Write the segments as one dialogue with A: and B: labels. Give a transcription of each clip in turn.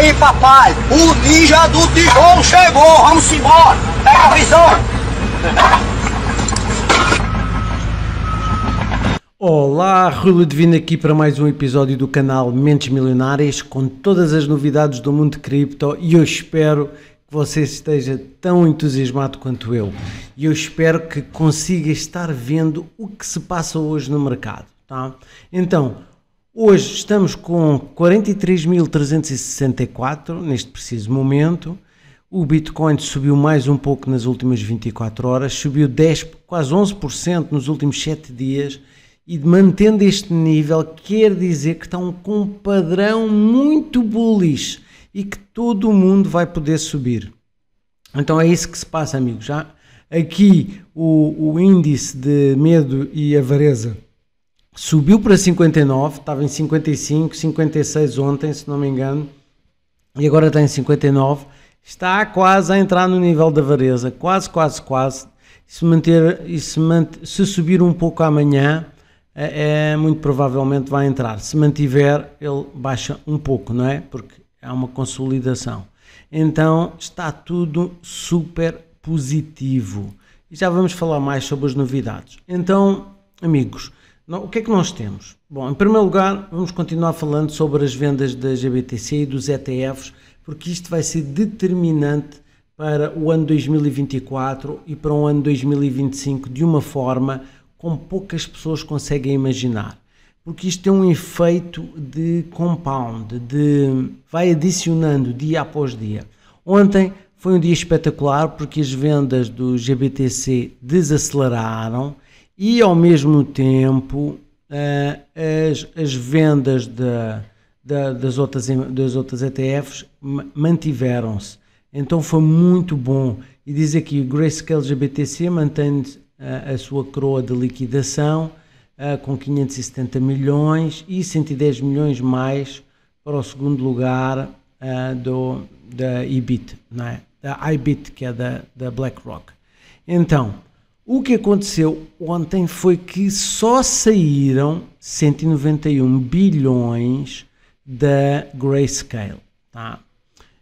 A: aí, papai. O ninja do tijolo chegou. Vamos embora. Pega a visão. Olá, Rui Ludovino aqui para mais um episódio do canal Mentes Milionárias com todas as novidades do mundo de cripto e eu espero que você esteja tão entusiasmado quanto eu. E eu espero que consiga estar vendo o que se passa hoje no mercado, tá? Então, Hoje estamos com 43.364 neste preciso momento. O Bitcoin subiu mais um pouco nas últimas 24 horas, subiu 10, quase 11% nos últimos 7 dias e mantendo este nível quer dizer que estão com um padrão muito bullish e que todo o mundo vai poder subir. Então é isso que se passa, amigos. Já aqui o, o índice de medo e avareza Subiu para 59, estava em 55, 56 ontem, se não me engano, e agora está em 59. Está quase a entrar no nível da vareza, quase, quase, quase. Se, manter, e se, manter, se subir um pouco amanhã, é, é, muito provavelmente vai entrar. Se mantiver, ele baixa um pouco, não é? Porque há é uma consolidação. Então está tudo super positivo. E já vamos falar mais sobre as novidades. Então, amigos, o que é que nós temos? Bom, em primeiro lugar, vamos continuar falando sobre as vendas da GBTC e dos ETFs, porque isto vai ser determinante para o ano 2024 e para o ano 2025 de uma forma como poucas pessoas conseguem imaginar. Porque isto tem um efeito de compound, de vai adicionando dia após dia. Ontem foi um dia espetacular porque as vendas do GBTC desaceleraram e ao mesmo tempo eh, as, as vendas da, das, outras, das outras ETFs mantiveram-se. Então foi muito bom. E diz aqui, o Grayscale GBTC mantém a, eh, a sua coroa de liquidação eh, com 570 milhões e 110 milhões mais para o segundo lugar do, da IBIT, não é? da IBIT, que é da, da BlackRock. Então, o que aconteceu ontem foi que só saíram 191 bilhões da Grayscale. Tá?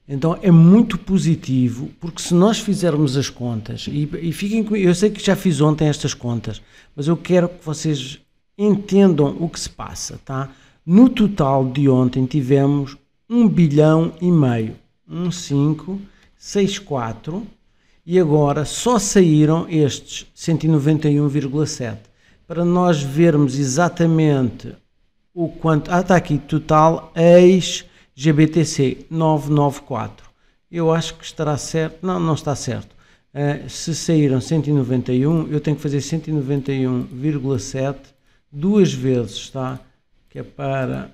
A: Então é muito positivo, porque se nós fizermos as contas, e, e fiquem eu sei que já fiz ontem estas contas, mas eu quero que vocês entendam o que se passa, tá? No total de ontem tivemos 1 bilhão e meio, 1,5, 6,4, e agora só saíram estes 191,7 para nós vermos exatamente o quanto. Ah, está aqui, total ex-GBTC 994. Eu acho que estará certo. Não, não está certo. Uh, se saíram 191, eu tenho que fazer 191,7 duas vezes, está? Que é para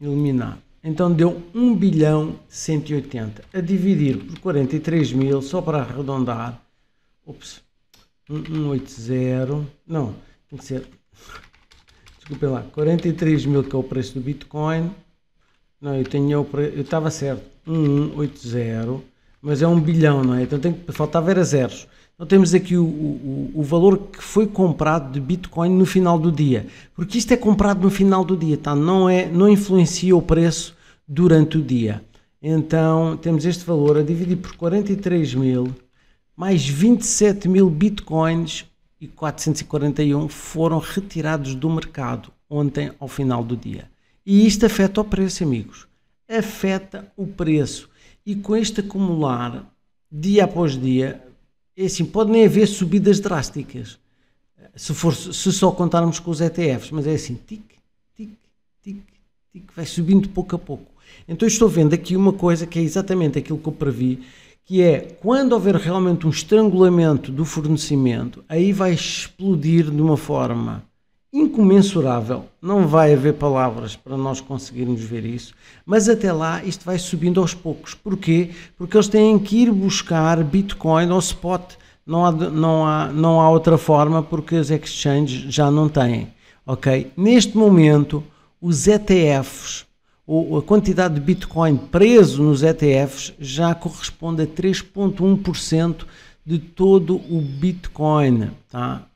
A: eliminar. Então deu 1 bilhão 180 a dividir por 43 mil, só para arredondar. Ops, 180. Não, tem que ser. Desculpem lá, 43 mil que é o preço do Bitcoin. Não, eu tenho. Eu estava certo, 1180. Mas é 1 bilhão, não é? Então tem que faltar ver a zeros. Então temos aqui o, o, o, valor que foi comprado de Bitcoin no final do dia. Porque isto é comprado no final do dia, tá? não, é, não influencia o preço durante o dia. Então temos este valor a dividir por 43 mil, mais 27 mil bitcoins e 441 foram retirados do mercado ontem ao final do dia. E isto afeta o preço, amigos. Afeta o preço. E com este acumular, dia após dia, é assim, pode nem haver subidas drásticas. Se, for, se só contarmos com os ETFs, mas é assim, tic, tic, tic, e que vai subindo pouco a pouco. Então estou vendo aqui uma coisa que é exatamente aquilo que eu previ, que é quando houver realmente um estrangulamento do fornecimento, aí vai explodir de uma forma incomensurável. Não vai haver palavras para nós conseguirmos ver isso, mas até lá isto vai subindo aos poucos. Porquê? Porque eles têm que ir buscar Bitcoin ou spot. Não há, não há, não há outra forma porque as exchanges já não têm. Ok? Neste momento os ETFs, ou a quantidade de Bitcoin preso nos ETFs já corresponde a 3,1% de todo o Bitcoin tá?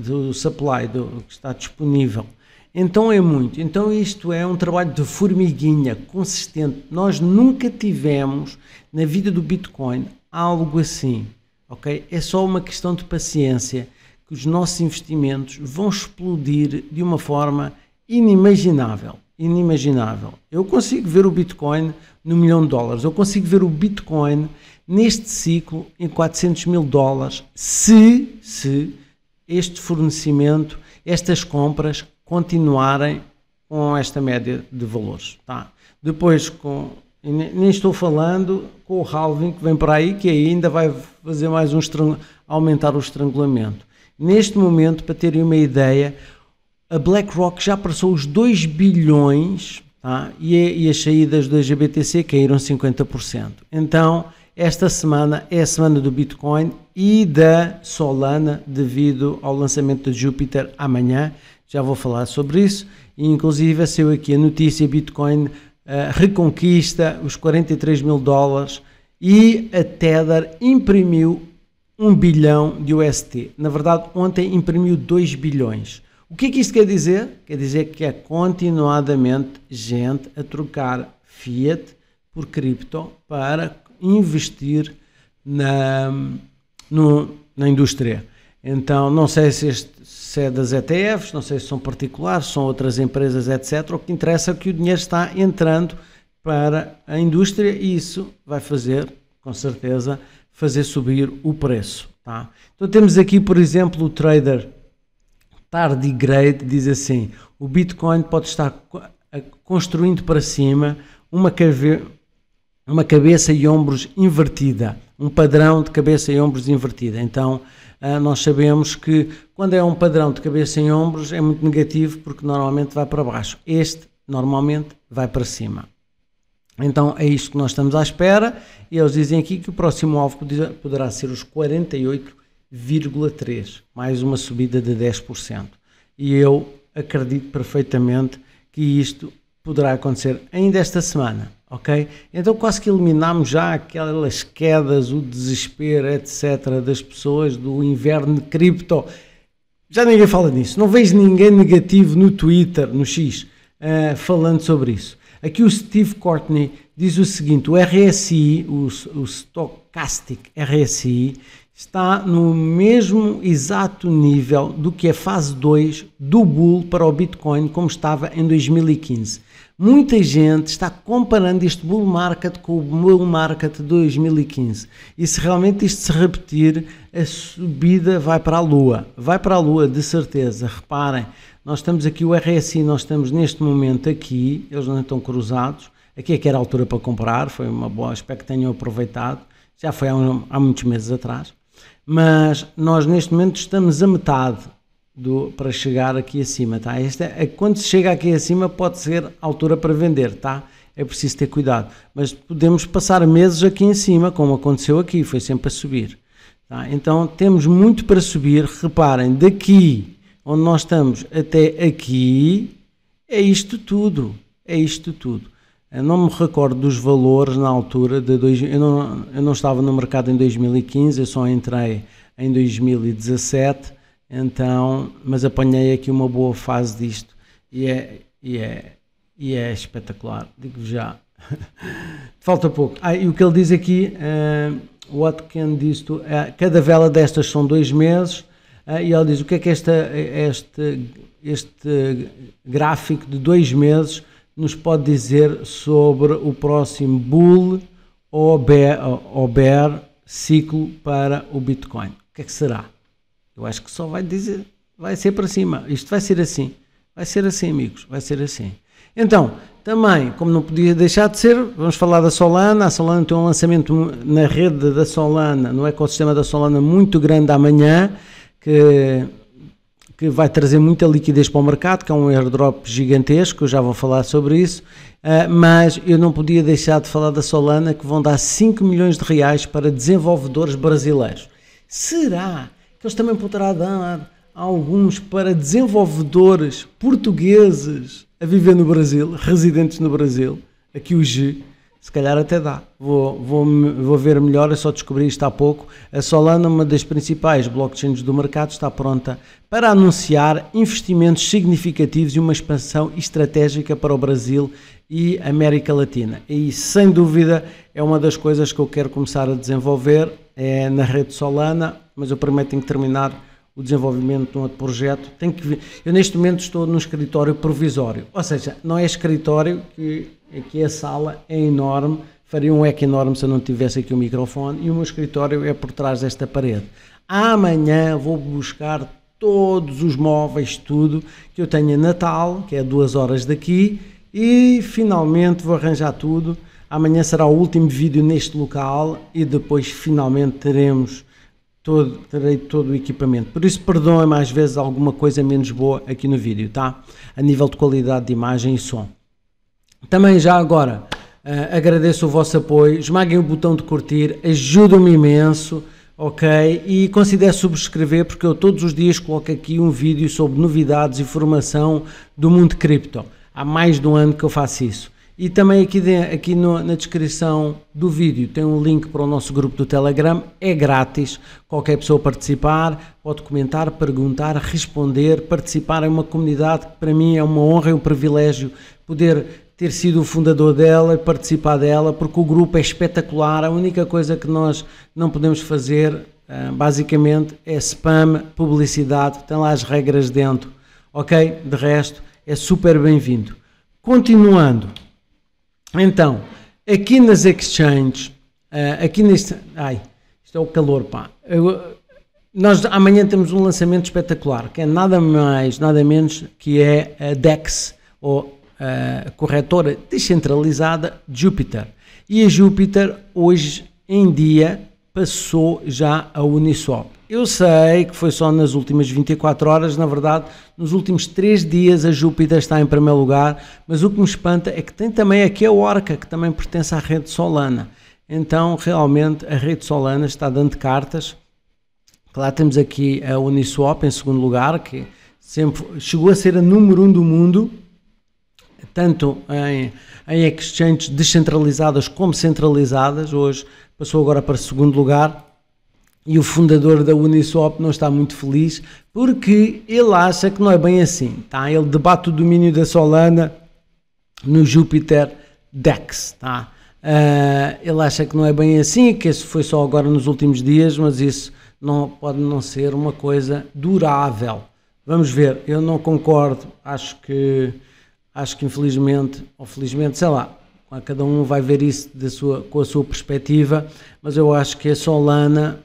A: do supply do, que está disponível. Então é muito. Então isto é um trabalho de formiguinha consistente. Nós nunca tivemos na vida do Bitcoin algo assim, ok? É só uma questão de paciência que os nossos investimentos vão explodir de uma forma inimaginável. Inimaginável. Eu consigo ver o Bitcoin no milhão de dólares. Eu consigo ver o Bitcoin neste ciclo em 400 mil dólares se, se este fornecimento, estas compras continuarem com esta média de valores. Tá? Depois, com, nem estou falando com o halving que vem para aí, que ainda vai fazer mais um aumentar o estrangulamento. Neste momento, para terem uma ideia, a BlackRock já passou os 2 bilhões tá? e, é, e, as saídas do GBTC caíram 50%. Então, esta semana é a semana do Bitcoin e da Solana devido ao lançamento de Júpiter amanhã. Já vou falar sobre isso. E, inclusive, saiu aqui a notícia: Bitcoin uh, reconquista os 43 mil dólares e a Tether imprimiu 1 bilhão de UST. Na verdade, ontem imprimiu 2 bilhões. O que, é que isto quer dizer? Quer dizer que é continuadamente gente a trocar fiat por cripto para investir na, no, na indústria. Então, não sei se, este, se é das ETFs, não sei se são particulares, são outras empresas, etc. O que interessa é que o dinheiro está entrando para a indústria e isso vai fazer, com certeza, fazer subir o preço. Tá? Então, temos aqui, por exemplo, o trader tardigrade diz assim: o Bitcoin pode estar construindo para cima uma, cave, uma cabeça e ombros invertida, um padrão de cabeça e ombros invertida. Então, ah, nós sabemos que quando é um padrão de cabeça e ombros é muito negativo porque normalmente vai para baixo. Este normalmente vai para cima. Então é isto que nós estamos à espera e eles dizem aqui que o próximo alvo poderá ser os 48 0,3, mais uma subida de 10%. E eu acredito perfeitamente que isto poderá acontecer ainda esta semana, ok? Então quase que eliminamos já aquelas quedas, o desespero, etc., das pessoas do inverno de cripto. Já ninguém fala nisso, não vejo ninguém negativo no Twitter, no X, uh, falando sobre isso. Aqui o Steve Courtney diz o seguinte: o RSI, o, o Stochastic RSI, está no mesmo exato nível do que a fase 2 do bull para o Bitcoin, como estava em 2015. Muita gente está comparando este bull market com o bull market de 2015. E se realmente isto se repetir, a subida vai para a lua. Vai para a lua, de certeza. Reparem, nós estamos aqui, o RSI, nós estamos neste momento aqui, eles não estão cruzados. Aqui é que era a altura para comprar, foi uma boa, espero que tenham aproveitado. Já foi há, um, há muitos meses atrás mas nós neste momento estamos a metade do, para chegar aqui acima, tá? Este é, quando se chega aqui acima pode ser altura para vender, tá? É preciso ter cuidado, mas podemos passar meses aqui em cima, como aconteceu aqui, foi sempre a subir. Tá? Então temos muito para subir, reparem, daqui onde nós estamos até aqui, é isto tudo, é isto tudo. Eu não me recordo dos valores na altura de dois, eu, não, eu não estava no mercado em 2015, eu só entrei em 2017, então, mas apanhei aqui uma boa fase disto e é, e é, e é espetacular, digo já. Falta pouco. Ah, e o que ele diz aqui, uh, what can this to, uh, eh, cada vela destas são dois meses, uh, e ele diz o que é que esta, este, este gráfico de dois meses nos pode dizer sobre o próximo bull ou bear, ou bear ciclo para o Bitcoin? O que é que será? Eu acho que só vai dizer, vai ser para cima. Isto vai ser assim. Vai ser assim, amigos, vai ser assim. Então, também, como não podia deixar de ser, vamos falar da Solana. A Solana tem um lançamento na rede da Solana, no ecossistema da Solana, muito grande amanhã, que que vai trazer muita liquidez para o mercado, que é um airdrop gigantesco, já vou falar sobre isso, eh, mas eu não podia deixar de falar da Solana, que vão dar 5 milhões de reais para desenvolvedores brasileiros. Será que eles também poderão dar alguns para desenvolvedores portugueses a viver no Brasil, residentes no Brasil? Aqui o G se calhar até dá. Vou, vou, vou ver melhor, eu só descobri isto há pouco. A Solana, uma das principais blockchains do mercado, está pronta para anunciar investimentos significativos e uma expansão estratégica para o Brasil e América Latina. E sem dúvida é uma das coisas que eu quero começar a desenvolver é na rede Solana, mas eu prometo que terminar o desenvolvimento de um outro projeto, tem que ver. Eu neste momento estou num escritório provisório, ou seja, não é escritório que aqui a sala é enorme, faria um eco enorme se eu não tivesse aqui o microfone e o meu escritório é por trás desta parede. Amanhã vou buscar todos os móveis, tudo que eu tenho em Natal, que é duas horas daqui, e finalmente vou arranjar tudo. Amanhã será o último vídeo neste local e depois finalmente teremos todo, terei todo o equipamento. Por isso, perdoem-me é às vezes alguma coisa menos boa aqui no vídeo, tá? A nível de qualidade de imagem e som. Também já agora, uh, agradeço o vosso apoio, esmaguem o botão de curtir, ajudam-me imenso, ok? E considere subscrever, porque eu todos os dias coloco aqui um vídeo sobre novidades e formação do mundo cripto. Há mais de um ano que eu faço isso. E também aqui, de, aqui no, na descrição do vídeo tem um link para o nosso grupo do Telegram, é grátis, qualquer pessoa participar, pode comentar, perguntar, responder, participar é uma comunidade que para mim é uma honra e um privilégio poder ter sido o fundador dela e participar dela, porque o grupo é espetacular, a única coisa que nós não podemos fazer eh, basicamente é spam, publicidade, tem lá as regras dentro, ok? De resto, é super bem-vindo. Continuando, então, aqui nas exchanges, uh, aqui neste. Ai, isto é o calor, pá. Eu, nós amanhã temos um lançamento espetacular, que é nada mais, nada menos que é a DEX, ou a eh, corretora descentralizada Júpiter. E a Júpiter hoje em dia passou já a Uniswap. Eu sei que foi só nas últimas 24 horas, na verdade, nos últimos 3 dias a Júpiter está em primeiro lugar, mas o que me espanta é que tem também aqui a Orca, que também pertence à rede Solana. Então, realmente, a rede Solana está dando cartas. Claro, temos aqui a Uniswap em segundo lugar, que sempre chegou a ser a número um do mundo, tanto em, em exchanges descentralizadas como centralizadas. Hoje passou agora para segundo lugar. E o fundador da Uniswap não está muito feliz porque ele acha que não é bem assim. Tá? Ele debate o domínio da Solana no Jupiter DEX. Tá? Uh, ele acha que não é bem assim, que isso foi só agora nos últimos dias, mas isso não pode não ser uma coisa durável. Vamos ver, eu não concordo, acho que acho que infelizmente, ou felizmente, sei lá, cada um vai ver isso sua, com a sua perspectiva, mas eu acho que a Solana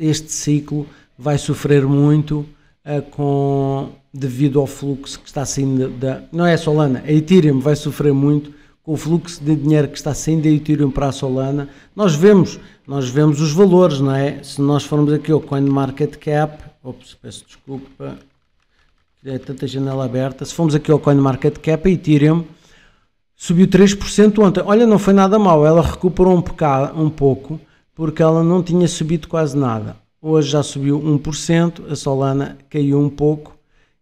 A: este ciclo vai sofrer muito uh, com devido ao fluxo que está saindo da não é a Solana, a Ethereum vai sofrer muito com o fluxo de dinheiro que está saindo da Ethereum para a Solana. Nós vemos, nós vemos os valores, não é? Se nós formos aqui ao CoinMarketCap, ops, peço desculpa, é tanta janela aberta. Se formos aqui ao CoinMarketCap, a Ethereum subiu 3% ontem. Olha, não foi nada mal, ela recuperou um, pecado um pouco porque ela não tinha subido quase nada. Hoje já subiu 1%, a Solana caiu um pouco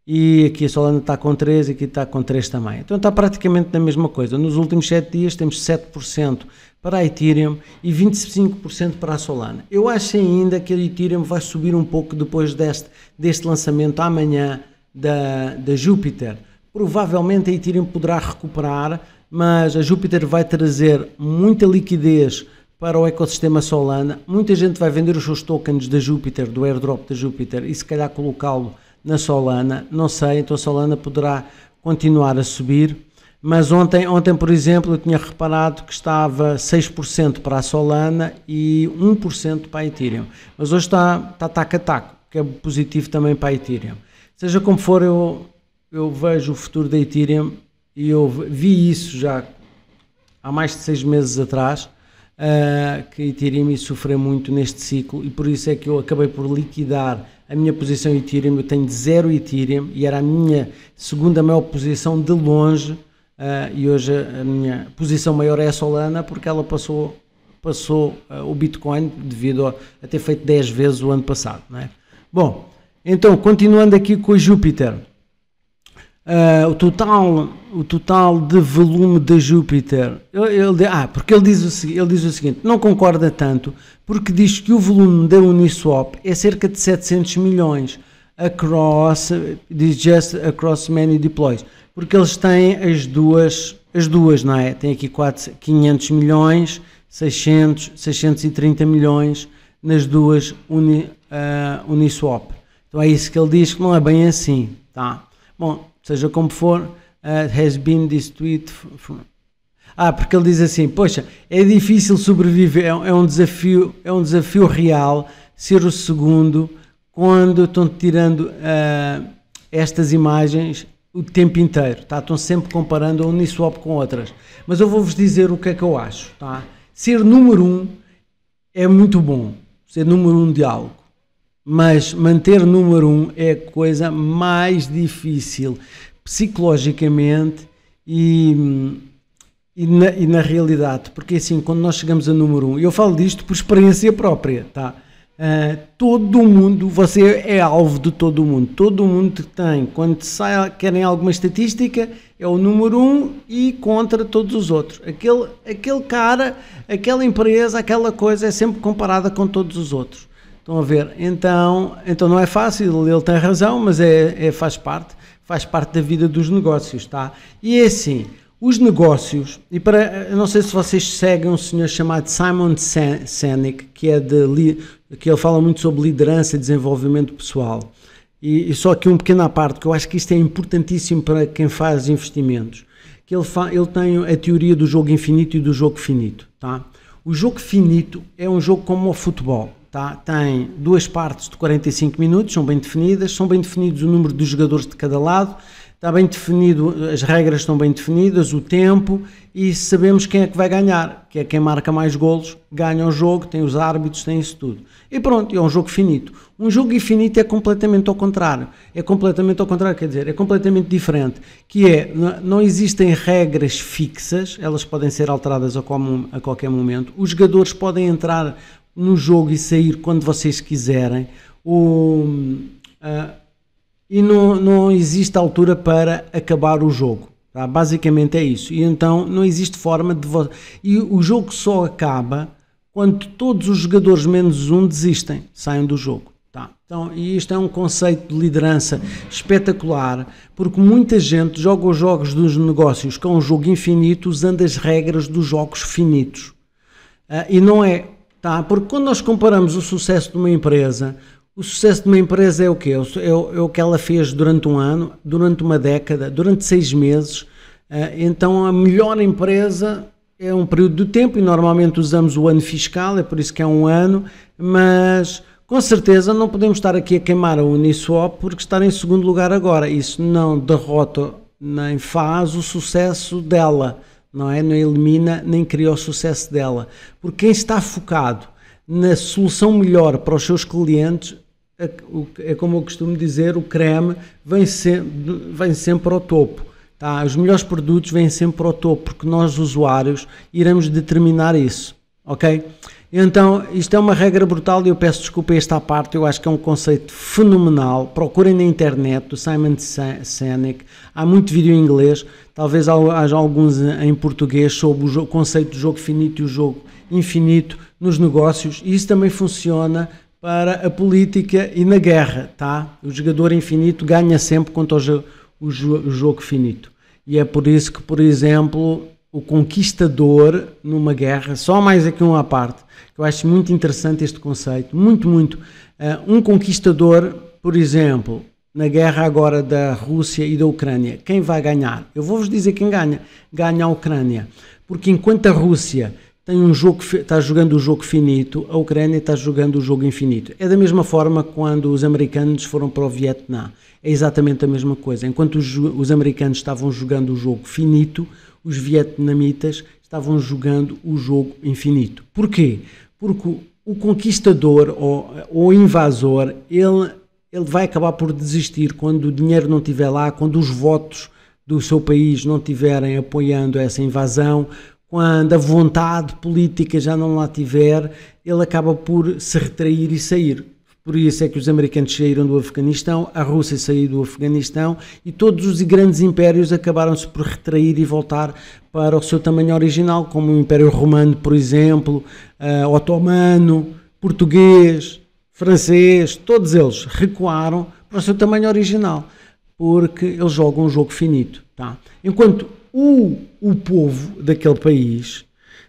A: e aqui a Solana está com 3, aqui está com 3 também. Então está praticamente na mesma coisa. Nos últimos 7 dias temos 7% para a Ethereum e 25% para a Solana. Eu acho ainda que a Ethereum vai subir um pouco depois deste, deste lançamento amanhã da, da Júpiter. Provavelmente a Ethereum poderá recuperar, mas a Júpiter vai trazer muita liquidez para o ecossistema Solana. Muita gente vai vender os seus tokens da Júpiter, do airdrop da Júpiter, e se calhar colocá-lo na Solana. Não sei, então a Solana poderá continuar a subir. Mas ontem, ontem, por exemplo, eu tinha reparado que estava 6% para a Solana e 1% para a Ethereum. Mas hoje está, está tac a tac, que é positivo também para a Ethereum. Seja como for, eu, eu vejo o futuro da Ethereum e eu vi isso já há mais de seis meses atrás uh, que Ethereum sofreu muito neste ciclo e por isso é que eu acabei por liquidar a minha posição Ethereum. Eu tenho zero Ethereum e era a minha segunda maior posição de longe uh, e hoje a minha posição maior é a Solana porque ela passou passou uh, o Bitcoin devido a, a, ter feito 10 vezes o ano passado. Não é? Bom, então continuando aqui com o Júpiter. Uh, o, total, o total de volume da Júpiter. Ele, ele, ah, porque ele diz, o, ele diz o seguinte: não concorda tanto, porque diz que o volume da Uniswap é cerca de 700 milhões across, diz just across many deploys, porque eles têm as duas, as duas, não é? Tem aqui quatro 500 milhões, 600, 630 milhões nas duas uni, uh, Uniswap. Então é isso que ele diz que não é bem assim, tá? Bom, seja como for, uh, has been this tweet. From... Ah, porque ele diz assim: Poxa, é difícil sobreviver, é, é, um, desafio, é um desafio real ser o segundo quando estão tirando uh, estas imagens o tempo inteiro, tá? estão sempre comparando a Uniswap com outras. Mas eu vou-vos dizer o que é que eu acho. Tá? Ser número um é muito bom, ser número um de algo mas manter número um é a coisa mais difícil psicologicamente e, e na, e na, realidade, porque assim, quando nós chegamos a número um, eu falo disto por experiência própria, tá? Uh, todo mundo, você é alvo de todo mundo, todo mundo tem, quando sai, querem alguma estatística, é o número um e contra todos os outros. Aquele, aquele cara, aquela empresa, aquela coisa é sempre comparada com todos os outros. Estão a ver? Então, então não é fácil, ele tem razão, mas é, é, faz parte, faz parte da vida dos negócios, tá? E é assim, os negócios, e para, não sei se vocês seguem um senhor chamado Simon Sinek, que é de, que ele fala muito sobre liderança e desenvolvimento pessoal. E, e só aqui um pequeno à parte, que eu acho que isto é importantíssimo para quem faz investimentos, que ele, fa, ele tem a teoria do jogo infinito e do jogo finito, tá? O jogo finito é um jogo como o futebol tá? tem duas partes de 45 minutos, são bem definidas, são bem definidos o número de jogadores de cada lado, está bem definido, as regras estão bem definidas, o tempo e sabemos quem é que vai ganhar, que é quem marca mais golos, ganha o jogo, tem os árbitros, tem isso tudo. E pronto, é um jogo finito. Um jogo infinito é completamente ao contrário. É completamente ao contrário, quer dizer, é completamente diferente, que é, não existem regras fixas, elas podem ser alteradas a, a qualquer momento. Os jogadores podem entrar no jogo e sair quando vocês quiserem. O, uh, e não, não existe altura para acabar o jogo. Tá? Basicamente é isso. E então não existe forma de. E o jogo só acaba quando todos os jogadores menos um desistem, saem do jogo. Tá? Então, e isto é um conceito de liderança espetacular, porque muita gente joga os jogos dos negócios, que é um jogo infinito, usando as regras dos jogos finitos. Uh, e não é Tá? Porque quando nós comparamos o sucesso de uma empresa, o sucesso de uma empresa é o quê? É o, é, é o que ela fez durante um ano, durante uma década, durante seis meses. Eh, então, a melhor empresa é um período de tempo e normalmente usamos o ano fiscal, é por isso que é um ano, mas com certeza não podemos estar aqui a queimar a Uniswap porque está em segundo lugar agora. Isso não derrota nem faz o sucesso dela não é? Não elimina nem cria o sucesso dela. Porque quem está focado na solução melhor para os seus clientes, é, é como eu costumo dizer, o creme vem, sempre vem sempre ao topo. Tá? Os melhores produtos vêm sempre ao topo, porque nós, usuários, iremos determinar isso. Ok? Então, isto é uma regra brutal e eu peço desculpa esta parte, eu acho que é um conceito fenomenal. Procurem na internet do Simon Sinek, há muito vídeo em inglês, talvez haja alguns em português sobre o conceito do jogo finito e o jogo infinito nos negócios, e isso também funciona para a política e na guerra, tá? O jogador infinito ganha sempre contra o, jo o, jo o jogo finito. E é por isso que, por exemplo, o conquistador numa guerra, só mais aqui um à parte. Eu acho muito interessante este conceito, muito, muito. Uh, um conquistador, por exemplo, na guerra agora da Rússia e da Ucrânia, quem vai ganhar? Eu vou-vos dizer quem ganha. Ganha a Ucrânia. Porque enquanto a Rússia tem um jogo, está jogando o jogo finito, a Ucrânia está jogando o jogo infinito. É da mesma forma quando os americanos foram para o Vietnã. É exatamente a mesma coisa. Enquanto os, os americanos estavam jogando o jogo finito, os vietnamitas estavam jogando o jogo infinito. Porquê? Porque o conquistador ou, o invasor, ele, ele vai acabar por desistir quando o dinheiro não estiver lá, quando os votos do seu país não estiverem apoiando essa invasão, quando a vontade política já não lá tiver, ele acaba por se retrair e sair. Por isso é que os americanos saíram do Afeganistão, a Rússia saiu do Afeganistão e todos os grandes impérios acabaram-se por retrair e voltar para o seu tamanho original, como o Império Romano, por exemplo, uh, otomano, português, francês, todos eles recuaram para o seu tamanho original, porque eles jogam um jogo finito. Tá? Enquanto o, o povo daquele país,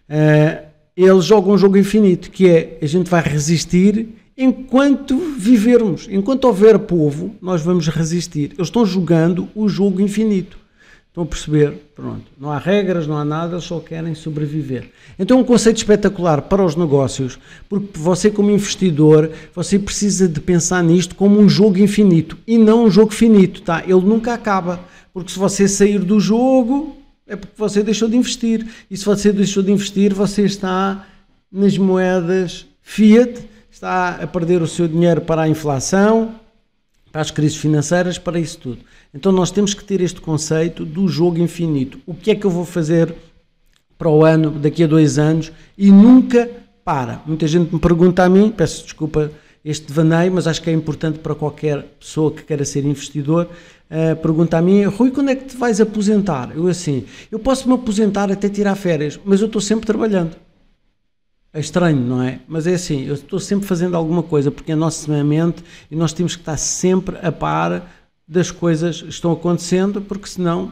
A: uh, eles jogam um jogo infinito, que é a gente vai resistir Enquanto vivermos, enquanto houver povo, nós vamos resistir. Eles estão jogando o jogo infinito. Estão a perceber? Pronto. Não há regras, não há nada, só querem sobreviver. Então é um conceito espetacular para os negócios, porque você, como investidor, você precisa de pensar nisto como um jogo infinito e não um jogo finito, tá? Ele nunca acaba. Porque se você sair do jogo, é porque você deixou de investir. E se você deixou de investir, você está nas moedas fiat está a perder o seu dinheiro para a inflação, para as crises financeiras, para isso tudo. Então nós temos que ter este conceito do jogo infinito. O que é que eu vou fazer para o ano, daqui a dois anos, e nunca para. Muita gente me pergunta a mim, peço desculpa este devaneio, mas acho que é importante para qualquer pessoa que queira ser investidor, uh, pergunta a mim, Rui, quando é que te vais aposentar? Eu assim, eu posso me aposentar até tirar férias, mas eu estou sempre trabalhando. É estranho, não é? Mas é assim, eu estou sempre fazendo alguma coisa, porque é a nossa mente e nós temos que estar sempre a par das coisas que estão acontecendo, porque senão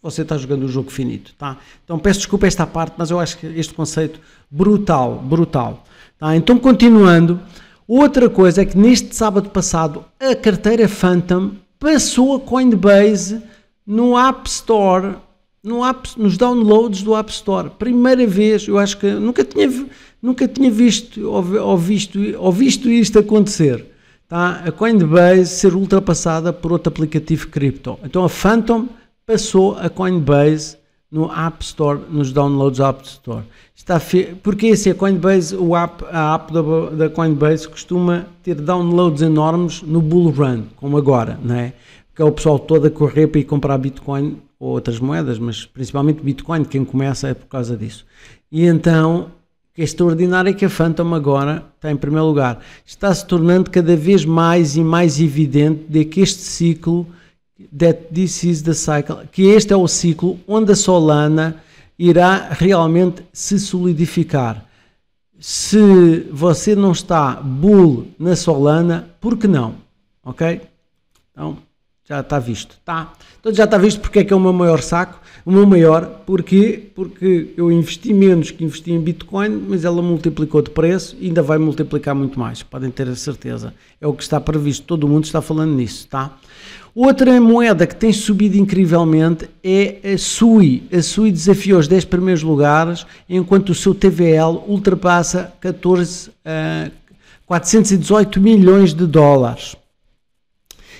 A: você está jogando o um jogo finito, tá? Então peço desculpa esta parte, mas eu acho que este conceito brutal, brutal. Tá? Então continuando, outra coisa é que neste sábado passado a carteira Phantom passou a Coinbase no App Store no app, nos downloads do App Store. Primeira vez, eu acho que nunca tinha, nunca tinha visto ou, ou visto ou visto isto acontecer. Tá? A Coinbase ser ultrapassada por outro aplicativo cripto. Então a Phantom passou a Coinbase no App Store, nos downloads do App Store. Está fe... Porque assim, a Coinbase, o app, a app da, da Coinbase costuma ter downloads enormes no bull run, como agora, não é? que é o pessoal todo a correr para ir comprar Bitcoin ou outras moedas, mas principalmente Bitcoin, quem começa é por causa disso. E então, o que é extraordinário é que a Phantom agora está em primeiro lugar. Está se tornando cada vez mais e mais evidente de que este ciclo, that this is the cycle, que este é o ciclo onde a Solana irá realmente se solidificar. Se você não está bull na Solana, por que não? Ok? Então, já está visto, tá? Então já está visto porque é que é o meu maior saco, o meu maior, porque porque eu investi menos que investi em Bitcoin, mas ela multiplicou de preço e ainda vai multiplicar muito mais, podem ter a certeza. É o que está previsto, todo mundo está falando nisso, tá? Outra moeda que tem subido incrivelmente é a SUI. A SUI desafiou os 10 primeiros lugares, enquanto o seu TVL ultrapassa 14, uh, 418 milhões de dólares.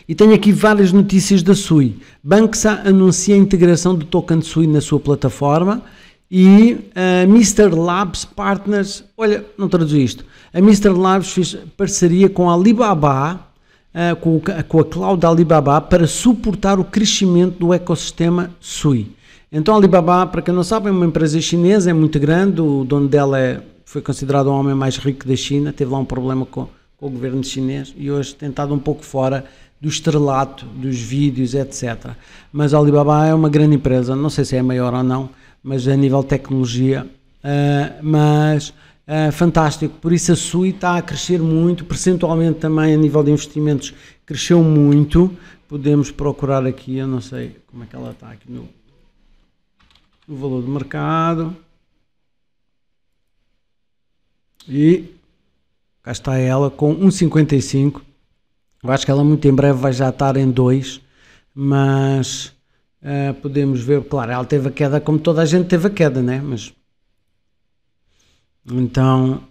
A: E tenho aqui várias notícias da SUI. Banxa anuncia a integração do token SUI na sua plataforma e a eh, Mr. Labs Partners, olha, não traduzi isto, a Mr. Labs fez parceria com a Alibaba, eh, com, a cloud da Alibaba, para suportar o crescimento do ecossistema SUI. Então a Alibaba, para quem não sabe, é uma empresa chinesa, é muito grande, o dono dela é, foi considerado o homem mais rico da China, teve lá um problema com, com o governo chinês e hoje tem estado um pouco fora do estrelato, dos vídeos, etc. Mas a Alibaba é uma grande empresa, não sei se é a maior ou não, mas a nível de tecnologia, uh, mas uh, fantástico. Por isso a Sui está a crescer muito, percentualmente também a nível de investimentos cresceu muito. Podemos procurar aqui, eu não sei como é que ela está aqui no, no valor do mercado. E cá está ela com 1,55 eu acho que ela muito em breve vai já estar em 2, mas uh, podemos ver, claro, ela teve a queda como toda a gente teve a queda, né? Mas então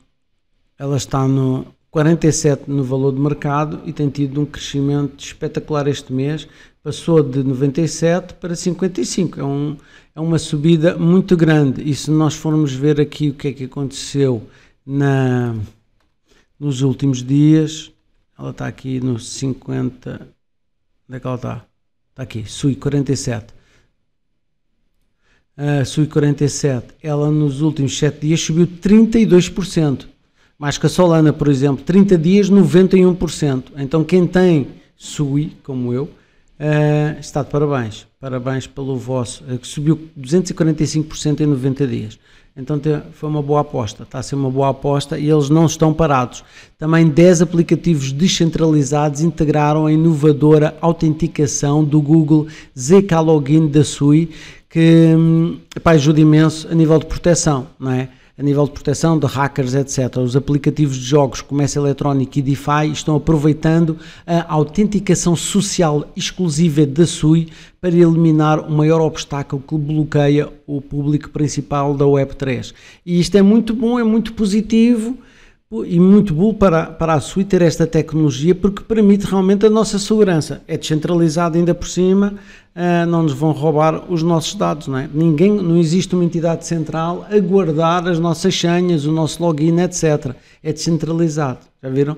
A: ela está no 47 no valor de mercado e tem tido um crescimento espetacular este mês. Passou de 97 para 55. É, um, é uma subida muito grande. E se nós formos ver aqui o que é que aconteceu na, nos últimos dias, ela está aqui no 50. Onde é que ela está? Está aqui, Sui 47. A Sui 47, ela nos últimos 7 dias subiu 32%. Mais que a Solana, por exemplo, 30 dias, 91%. Então quem tem Sui, como eu, Uh, está de parabéns. Parabéns pelo vosso, eh, que subiu 245% em 90 dias. Então foi uma boa aposta, está a ser uma boa aposta e eles não estão parados. Também 10 aplicativos descentralizados integraram a inovadora autenticação do Google ZK Login da SUI, que hum, epá, ajuda imenso a nível de proteção, não é? a nível de proteção, de hackers, etc. Os aplicativos de jogos, comércio eletrónico e DeFi estão aproveitando a autenticação social exclusiva da SUI para eliminar o maior obstáculo que bloqueia o público principal da Web3. E isto é muito bom, é muito positivo e muito bom para, para a SUI ter esta tecnologia porque permite realmente a nossa segurança. É descentralizado ainda por cima, uh, não nos vão roubar os nossos dados, não é? Ninguém, não existe uma entidade central a guardar as nossas senhas, o nosso login, etc. É descentralizado, já viram?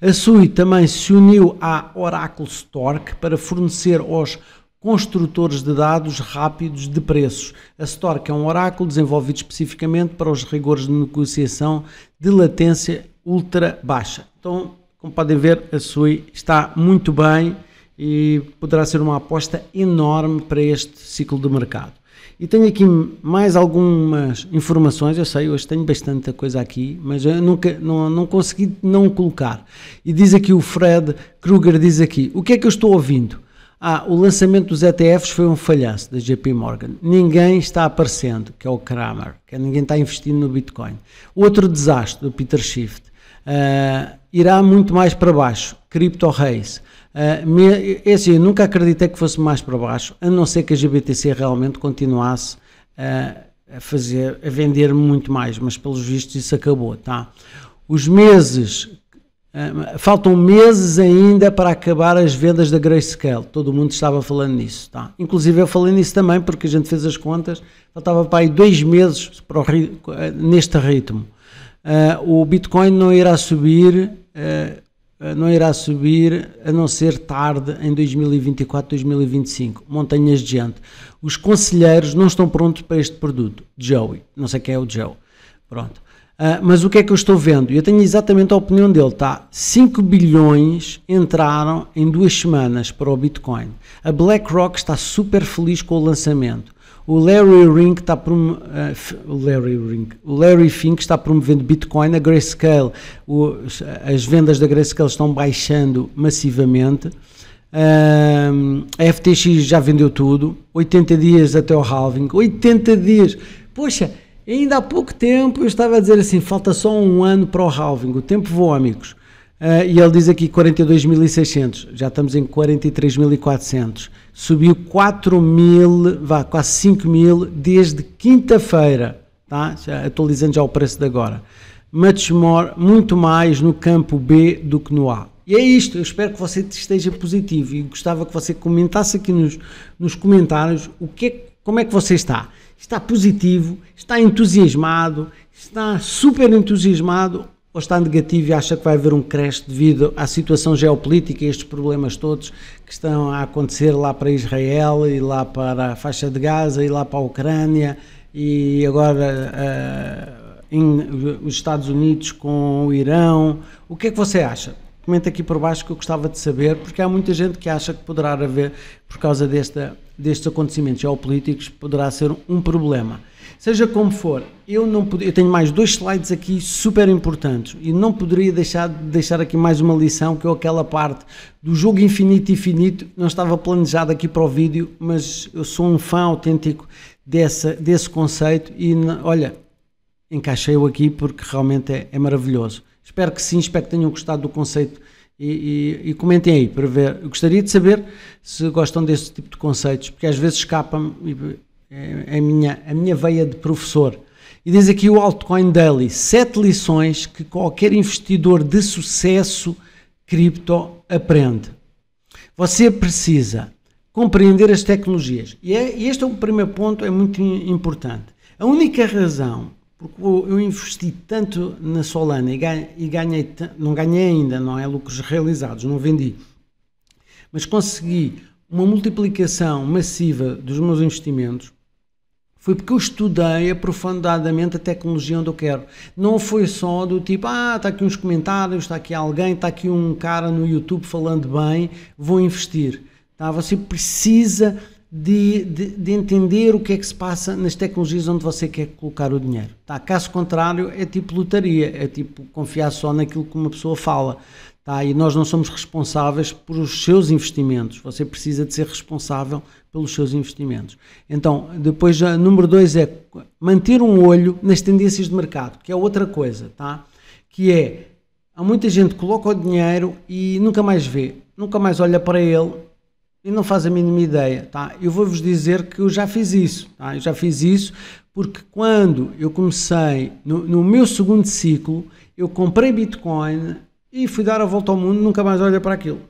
A: A SUI também se uniu à Oracle Store para fornecer aos construtores de dados rápidos de preços. A Stork é um oráculo desenvolvido especificamente para os rigores de negociação de latência ultra baixa. Então, como podem ver, a Sui está muito bem e poderá ser uma aposta enorme para este ciclo de mercado. E tenho aqui mais algumas informações, eu sei, hoje tenho bastante coisa aqui, mas eu nunca, não, não consegui não colocar. E diz aqui o Fred Kruger, diz aqui, o que é que eu estou ouvindo? Ah, o lançamento dos ETFs foi um falhaço da JP Morgan. Ninguém está aparecendo, que é o Kramer, que é, ninguém está investindo no Bitcoin. Outro desastre do Peter Schiff. Uh, irá muito mais para baixo. Crypto Reis. Uh, ah, é assim, eu nunca acreditei que fosse mais para baixo, a não ser que a GBTC realmente continuasse uh, a fazer, a vender muito mais, mas pelos vistos isso acabou, tá? Os meses faltam meses ainda para acabar as vendas da Grayscale. Todo mundo estava falando nisso. Tá? Inclusive eu falei nisso também, porque a gente fez as contas. Faltava para aí dois meses para o, neste ritmo. Uh, o Bitcoin não irá subir. Uh, não irá subir a não ser tarde em 2024, 2025. Montanhas de gente. Os conselheiros não estão prontos para este produto. Joey. Não sei quem é o Joe. Pronto. Ah, mas o que é que eu estou vendo? Eu tenho exatamente a opinião dele, tá? 5 bilhões entraram em duas semanas para o Bitcoin. A BlackRock está super feliz com o lançamento. O Larry Ring está prom uh, Larry Ring, o Larry Fink está promovendo Bitcoin, a Grayscale, o, as vendas da Grayscale estão baixando massivamente. Uh, a FTX já vendeu tudo, 80 dias até o halving, 80 dias. Poxa, e ainda há pouco tempo eu estava a dizer assim: falta só um ano para o halving, o tempo voa, amigos. Uh, e ele diz aqui 42.600, já estamos em 43.400. Subiu 4 mil, vá, quase 5 mil desde quinta-feira, tá? Já, atualizando já o preço de agora. more muito mais no campo B do que no A. E é isto, eu espero que você esteja positivo e gostava que você comentasse aqui nos, nos comentários o que é, como é que você está está positivo, está entusiasmado, está super entusiasmado ou está negativo e acha que vai haver um crash devido à situação geopolítica e estes problemas todos que estão a acontecer lá para Israel e lá para a faixa de Gaza e lá para a Ucrânia e agora uh, em, os Estados Unidos com o Irão. O que é que você acha? comenta aqui por baixo que eu gostava de saber, porque há muita gente que acha que poderá haver, por causa desta, destes acontecimentos geopolíticos, poderá ser um problema. Seja como for, eu, não pod... eu tenho mais dois slides aqui super importantes e não poderia deixar deixar aqui mais uma lição, que é aquela parte do jogo infinito e finito, não estava planejado aqui para o vídeo, mas eu sou um fã autêntico dessa, desse conceito e, olha, encaixei-o aqui porque realmente é, é maravilhoso. Espero que sim, espero que tenham gostado do conceito e, e, e comentem aí para ver. Eu gostaria de saber se gostam desse tipo de conceitos, porque às vezes escapa-me é, é a minha, a minha veia de professor. E diz aqui o Altcoin Daily: sete lições que qualquer investidor de sucesso cripto aprende. Você precisa compreender as tecnologias. E, é, e este é o primeiro ponto, é muito importante. A única razão porque eu investi tanto na Solana e ganhei, e ganhei, não ganhei ainda, não é? Lucros realizados, não vendi. Mas consegui uma multiplicação massiva dos meus investimentos foi porque eu estudei aprofundadamente a tecnologia onde eu quero. Não foi só do tipo, ah, está aqui uns comentários, está aqui alguém, está aqui um cara no YouTube falando bem, vou investir. Tá? Você precisa de, de, de, entender o que é que se passa nas tecnologias onde você quer colocar o dinheiro. Tá? Caso contrário, é tipo lotaria, é tipo confiar só naquilo que uma pessoa fala. Tá? E nós não somos responsáveis pelos seus investimentos. Você precisa de ser responsável pelos seus investimentos. Então, depois, número dois é manter um olho nas tendências de mercado, que é outra coisa, tá? Que é, há muita gente que coloca o dinheiro e nunca mais vê, nunca mais olha para ele, e não faz a mínima ideia, tá? Eu vou-vos dizer que eu já fiz isso, tá? Eu já fiz isso porque quando eu comecei no, no meu segundo ciclo, eu comprei Bitcoin e fui dar a volta ao mundo, nunca mais olha para aquilo.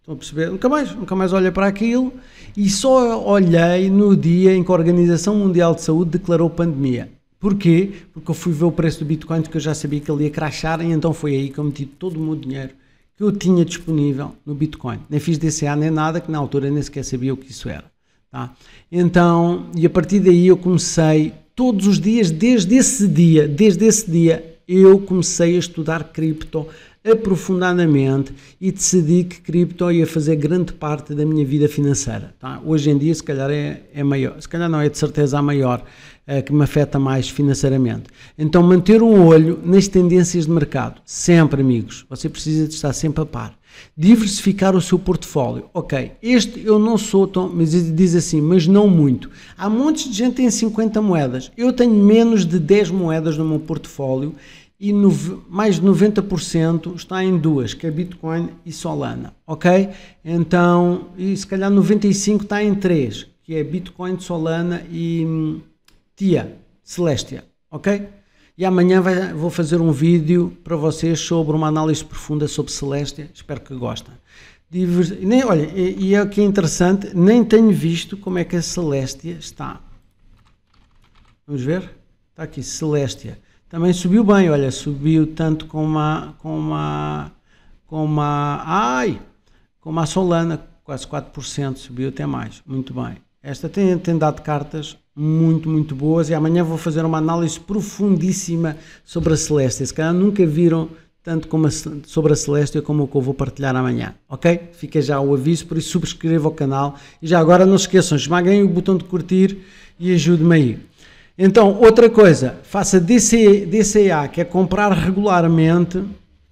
A: Estão a perceber? Nunca mais, nunca mais olha para aquilo e só olhei no dia em que a Organização Mundial de Saúde declarou pandemia. Porquê? Porque eu fui ver o preço do Bitcoin porque eu já sabia que ele ia crachar e então foi aí que eu meti todo o meu dinheiro que eu tinha disponível no Bitcoin. Nem fiz DCA nem nada, que na altura nem sequer sabia o que isso era. Tá? Então, e a partir daí eu comecei todos os dias, desde esse dia, desde esse dia, eu comecei a estudar cripto aprofundadamente e decidi que cripto ia fazer grande parte da minha vida financeira. Tá? Hoje em dia, se calhar é, é maior, se calhar não é de certeza a maior, eh, que me afeta mais financeiramente. Então, manter um olho nas tendências de mercado, sempre, amigos. Você precisa de estar sempre a par. Diversificar o seu portfólio. Ok, este eu não sou tão, mas diz assim, mas não muito. Há montes de gente que tem 50 moedas. Eu tenho menos de 10 moedas no meu portfólio e no, mais de 90% está em duas, que é Bitcoin e Solana, ok? Então, e se calhar 95% está em três, que é Bitcoin, Solana e, hum, tia Celestia, ok? E amanhã vai, vou fazer um vídeo para vocês sobre uma análise profunda sobre Celestia, espero que gostem. Diver... Nem, olha, e, e é que é interessante, nem tenho visto como é que a Celestia está. Vamos ver? Está aqui, Celestia. Também subiu bem, olha, subiu tanto com uma, com uma, com uma, ai, com uma Solana, quase 4%, subiu até mais, muito bem. Esta tem, tem dado cartas muito, muito boas. E amanhã vou fazer uma análise profundíssima sobre a Celeste. Se calhar nunca viram tanto como a, sobre a Celeste como o que eu vou partilhar amanhã, ok? Fica já o aviso, por isso subscreva o canal. E já agora não se esqueçam, esmaguem o botão de curtir e ajude-me aí. Então, outra coisa, faça DCA, que é comprar regularmente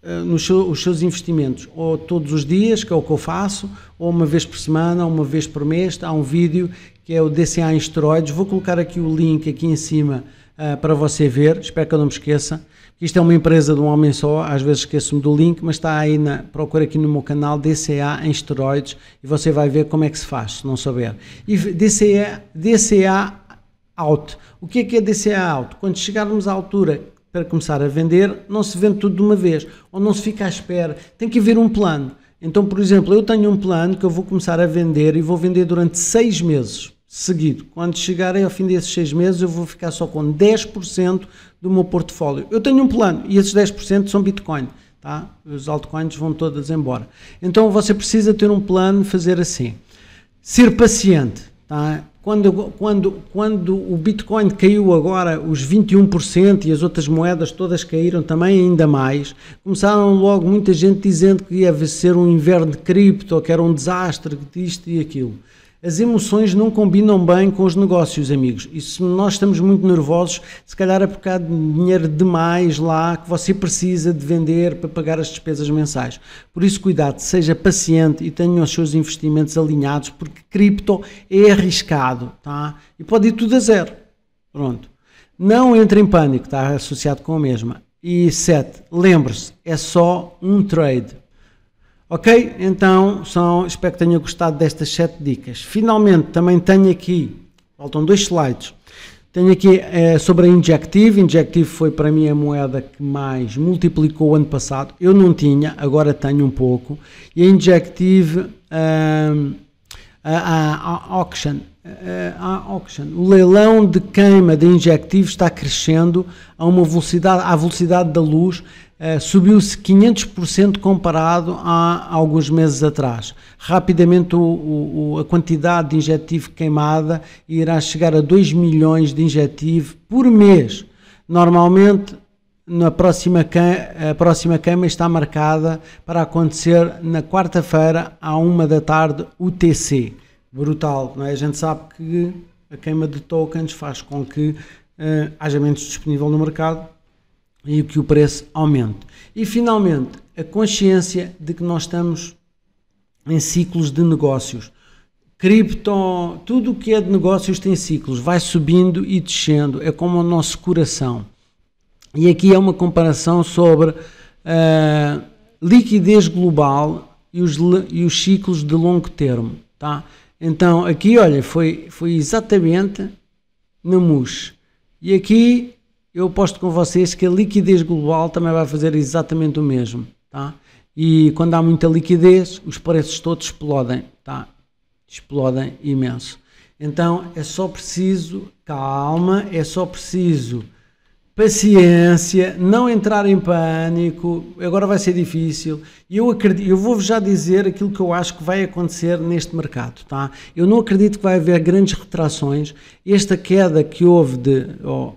A: eh, nos seu, os seus investimentos, ou todos os dias, que é o que eu faço, ou uma vez por semana, ou uma vez por mês, há um vídeo que é o DCA em esteroides. Vou colocar aqui o link aqui em cima uh, para você ver, espero que eu não me esqueça. Isto é uma empresa de um homem só, às vezes esqueço-me do link, mas está aí, na, procura aqui no meu canal DCA em esteroides e você vai ver como é que se faz, se não souber. E DCA, DCA out. O que é que é DCA out? Quando chegarmos à altura para começar a vender, não se vende tudo de uma vez, ou não se fica à espera, tem que haver um plano. Então, por exemplo, eu tenho um plano que eu vou começar a vender e vou vender durante seis meses seguido. Quando chegarem ao fim desses seis meses, eu vou ficar só com 10% do meu portfólio. Eu tenho um plano e esses 10% são Bitcoin. Tá? Os altcoins vão todas embora. Então você precisa ter um plano, fazer assim. Ser paciente. Tá? Quando, quando, quando o Bitcoin caiu agora os 21% e as outras moedas todas caíram também ainda mais, começaram logo muita gente dizendo que ia ser um inverno de cripto, que era um desastre, que isto e aquilo. As emoções não combinam bem com os negócios, amigos. E se nós estamos muito nervosos, se calhar é porque há dinheiro demais lá que você precisa de vender para pagar as despesas mensais. Por isso, cuidado, seja paciente e tenha os seus investimentos alinhados, porque cripto é arriscado, tá? E pode ir tudo a zero. Pronto. Não entre em pânico, está associado com a mesma. E 7. Lembre-se, é só um trade. Ok? Então são, espero que tenham gostado destas sete dicas. Finalmente, também tenho aqui, faltam dois slides. Tenho aqui é, sobre a Injective. Injective foi para mim a moeda que mais multiplicou o ano passado. Eu não tinha, agora tenho um pouco. E a Injective, ehm, a, a, auction, eh, a, auction, o leilão de queima de Injective está crescendo a uma velocidade, à velocidade da luz eh, subiu-se 500% comparado a, alguns meses atrás. Rapidamente o, o, a quantidade de injetivo queimada irá chegar a 2 milhões de injetivo por mês. Normalmente, na próxima, a próxima queima está marcada para acontecer na quarta-feira, à uma da tarde, UTC. Brutal, não é? A gente sabe que a queima de tokens faz com que uh, haja menos disponível no mercado, e que o preço aumente. E finalmente, a consciência de que nós estamos em ciclos de negócios. Cripto, tudo o que é de negócios tem ciclos, vai subindo e descendo, é como o nosso coração. E aqui é uma comparação sobre a uh, eh, liquidez global e os, e os ciclos de longo termo. Tá? Então, aqui, olha, foi, foi exatamente na MUS. E aqui eu aposto com vocês que a liquidez global também vai fazer exatamente o mesmo, tá? E quando há muita liquidez, os preços todos explodem, tá? Explodem imenso. Então é só preciso calma, é só preciso paciência, não entrar em pânico. Agora vai ser difícil. Eu acredito, eu vou já dizer aquilo que eu acho que vai acontecer neste mercado, tá? Eu não acredito que vai haver grandes retrações. Esta queda que houve de oh,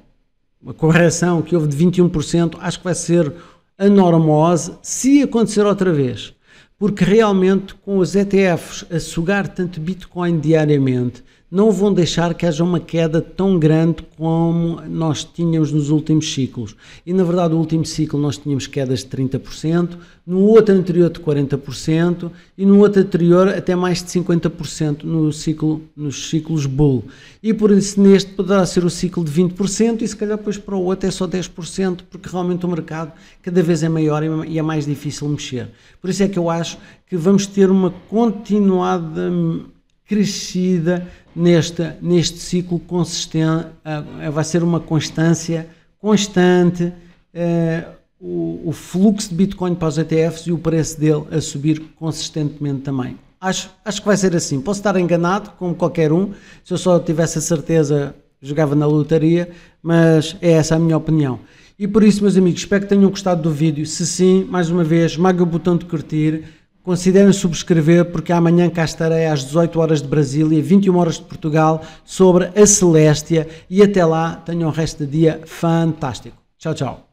A: uma correção que houve de 21%, acho que vai ser anormose se acontecer outra vez. Porque realmente, com os ETFs a sugar tanto Bitcoin diariamente, não vão deixar que haja uma queda tão grande como nós tínhamos nos últimos ciclos. E na verdade, no último ciclo nós tínhamos quedas de 30%, no outro anterior de 40% e no outro anterior até mais de 50% no ciclo, nos ciclos bull. E por isso neste poderá ser o ciclo de 20% e se calhar depois para o outro é só 10%, porque realmente o mercado cada vez é maior e é mais difícil mexer. Por isso é que eu acho que vamos ter uma continuada crescida neste neste ciclo consistente, vai ser uma constância constante, eh, o, o fluxo de Bitcoin para os ETFs e o preço dele a subir consistentemente também. Acho, acho que vai ser assim. Posso estar enganado, como qualquer um, se eu só tivesse a certeza, jogava na lotaria, mas é essa a minha opinião. E por isso, meus amigos, espero que tenham gostado do vídeo. Se sim, mais uma vez, maga o botão de curtir Considerem subscrever porque amanhã cá estarei às 18 horas de Brasília, 21 horas de Portugal, sobre a Celéstia e até lá tenham um resto de dia fantástico. Tchau, tchau.